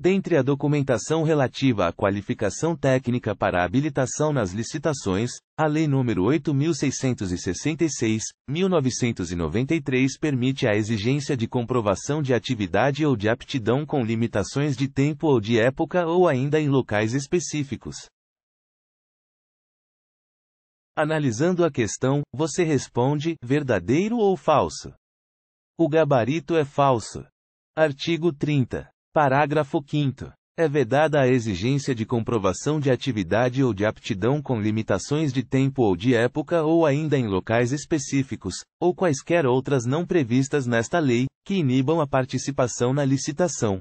Dentre a documentação relativa à qualificação técnica para habilitação nas licitações, a Lei nº 8666, 1993 permite a exigência de comprovação de atividade ou de aptidão com limitações de tempo ou de época ou ainda em locais específicos. Analisando a questão, você responde: verdadeiro ou falso? O gabarito é falso. Artigo 30. Parágrafo 5. É vedada a exigência de comprovação de atividade ou de aptidão com limitações de tempo ou de época ou ainda em locais específicos, ou quaisquer outras não previstas nesta lei, que inibam a participação na licitação.